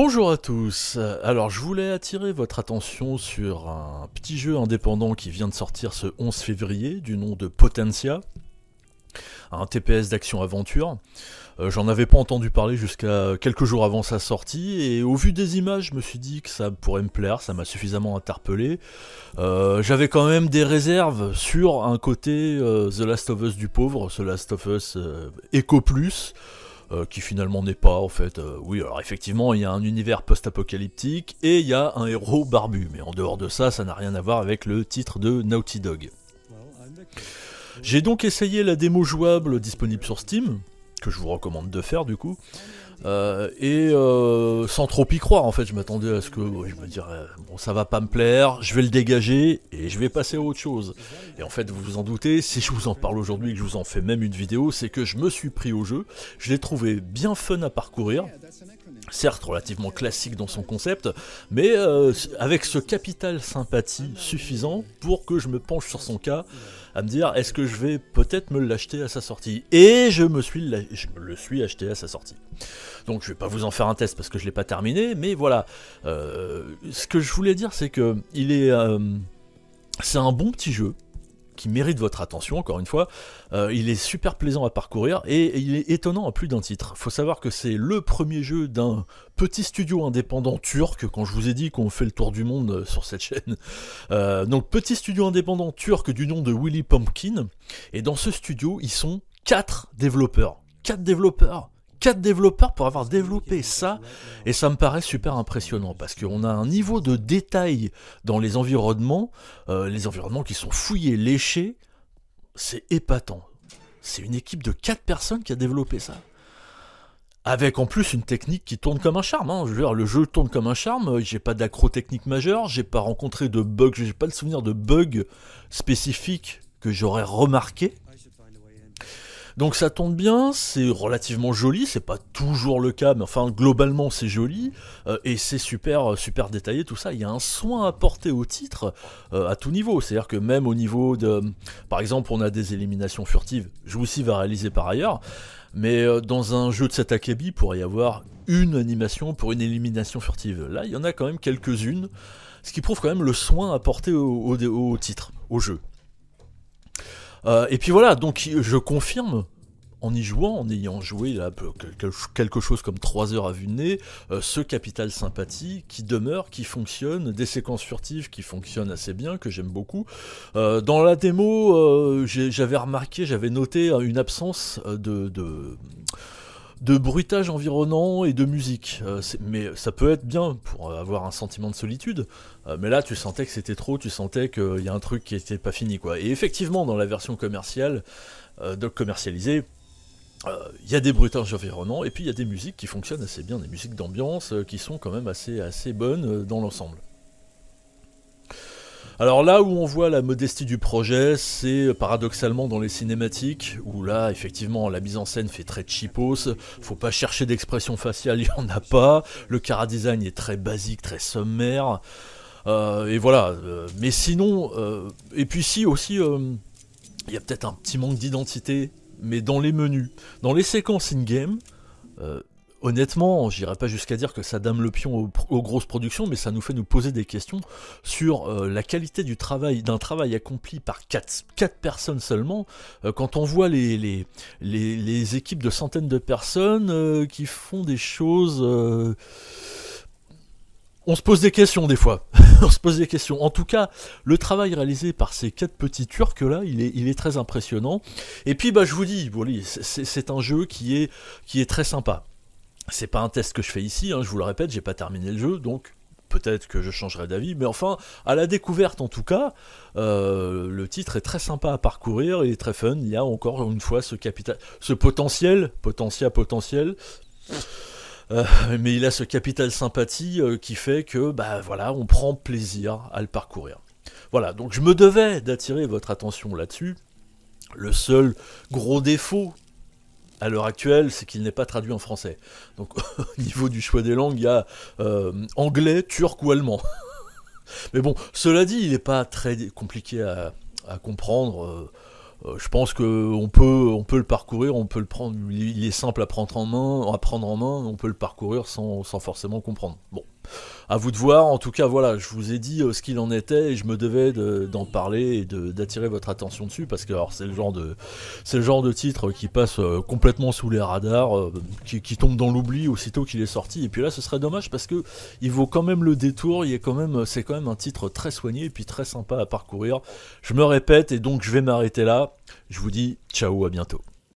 Bonjour à tous, alors je voulais attirer votre attention sur un petit jeu indépendant qui vient de sortir ce 11 février du nom de Potentia, un TPS d'action-aventure. Euh, j'en avais pas entendu parler jusqu'à quelques jours avant sa sortie, et au vu des images, je me suis dit que ça pourrait me plaire, ça m'a suffisamment interpellé. Euh, j'avais quand même des réserves sur un côté euh, The Last of Us du pauvre, The Last of Us Eco Plus, euh, qui finalement n'est pas en fait. Euh, oui, alors effectivement, il y a un univers post-apocalyptique et il y a un héros barbu, mais en dehors de ça, ça n'a rien à voir avec le titre de Naughty Dog. Euh, J'ai donc essayé la démo jouable disponible sur Steam, que je vous recommande de faire du coup. Euh, et euh, sans trop y croire en fait, je m'attendais à ce que je me dirais bon ça va pas me plaire, je vais le dégager et je vais passer à autre chose. Et en fait vous vous en doutez, si je vous en parle aujourd'hui et que je vous en fais même une vidéo, c'est que je me suis pris au jeu, je l'ai trouvé bien fun à parcourir certes relativement classique dans son concept, mais euh, avec ce capital sympathie suffisant pour que je me penche sur son cas, à me dire est-ce que je vais peut-être me l'acheter à sa sortie Et je me, suis le suis acheté à sa sortie. Donc je vais pas vous en faire un test parce que je l'ai pas terminé, mais voilà. Euh, ce que je voulais dire c'est que il est, euh, c'est un bon petit jeu qui mérite votre attention, encore une fois. Euh, il est super plaisant à parcourir et, il est étonnant à plus d'un titre. Faut savoir que c'est le premier jeu d'un petit studio indépendant turc, quand je vous ai dit qu'on fait le tour du monde sur cette chaîne. Euh, donc petit studio indépendant turc du nom de Willy Pumpkin. Et dans ce studio, ils sont quatre développeurs. Quatre développeurs 4 développeurs pour avoir développé ça, et ça me paraît super impressionnant, parce qu'on a un niveau de détail dans les environnements, euh, les environnements qui sont fouillés, léchés, c'est épatant. C'est une équipe de 4 personnes qui a développé ça. Avec en plus une technique qui tourne comme un charme. Hein. Je le jeu tourne comme un charme. J'ai pas d'accro technique majeure. J'ai pas rencontré de bugs. J'ai pas le souvenir de bugs spécifiques que j'aurais remarqué. Donc ça tombe bien, c'est relativement joli, c'est pas toujours le cas, mais enfin globalement c'est joli, euh, et c'est super, euh, super détaillé tout ça. Il y a un soin apporté au titre euh, à tout niveau, c'est-à-dire que même au niveau de. Par exemple, on a des éliminations furtives, je aussi va réaliser par ailleurs, mais dans un jeu de cet Akebi, pourrait y avoir une animation pour une élimination furtive. Là, il y en a quand même quelques-unes, ce qui prouve quand même le soin apporté au, au, au titre, au jeu. Euh, et puis voilà, donc je confirme, en y jouant, en ayant joué là, quelque chose comme 3 heures à vue de nez, euh, ce capital sympathie qui demeure, qui fonctionne, des séquences furtives qui fonctionnent assez bien, que j'aime beaucoup. Euh, dans la démo, j'avais remarqué, j'avais noté une absence de de bruitage environnant et de musique. Euh, mais ça peut être bien pour euh, avoir un sentiment de solitude. Euh, mais là, tu sentais que c'était trop, tu sentais qu'il y a un truc qui n'était pas fini. quoi. Et effectivement, dans la version commerciale, donc commercialisée, il y a des bruitages environnants et puis il y a des musiques qui fonctionnent assez bien, des musiques d'ambiance qui sont quand même assez, assez bonnes dans l'ensemble. Alors là où on voit la modestie du projet, c'est paradoxalement dans les cinématiques, où là, effectivement, la mise en scène fait très cheapos, faut pas chercher d'expression faciale, il y en a pas, le chara-design est très basique, très sommaire, euh, et voilà. Euh, mais sinon, euh, et puis si aussi, il y a peut-être un petit manque d'identité, mais dans les menus, dans les séquences in-game, honnêtement, j'irai pas jusqu'à dire que ça dame le pion aux, grosses productions, mais ça nous fait nous poser des questions sur euh, la qualité du travail, d'un travail accompli par 4, personnes seulement. Euh, quand on voit les, les, équipes de centaines de personnes euh, qui font des choses. on se pose des questions des fois. on se pose des questions. En tout cas, le travail réalisé par ces quatre petits Turcs là, il est, très impressionnant. Et puis, bah, je vous dis, c'est un jeu qui est, qui est très sympa. C'est pas un test que je fais ici, hein, je vous le répète, j'ai pas terminé le jeu, donc peut-être que je changerai d'avis, mais enfin, à la découverte en tout cas, euh, le titre est très sympa à parcourir, il est très fun, il y a encore une fois ce capital, ce potentiel, potentiel, potentiel. Euh, mais il a ce capital sympathie euh, qui fait que bah voilà, on prend plaisir à le parcourir. Voilà, donc je me devais d'attirer votre attention là-dessus. Le seul gros défaut à l'heure actuelle, c'est qu'il n'est pas traduit en français. Donc au niveau du choix des langues, il y a euh, anglais, turc ou allemand. Mais bon, cela dit, il n'est pas très compliqué à, comprendre. Euh, euh, je pense qu'on peut, on peut le parcourir, on peut le prendre. Il est simple à prendre en main, à prendre en main, on peut le parcourir sans, sans forcément comprendre. Bon à vous de voir. En tout cas, voilà, je vous ai dit euh, ce qu'il en était et je me devais d'en parler et d'attirer votre attention dessus parce que c'est le genre de c'est le genre de titre qui passe euh, complètement sous les radars, euh, qui, qui tombe dans l'oubli aussitôt qu'il est sorti. Et puis là, ce serait dommage parce que il vaut quand même le détour. Il est quand même, c'est quand même un titre très soigné et puis très sympa à parcourir. Je me répète et donc je vais m'arrêter là. Je vous dis ciao, à bientôt.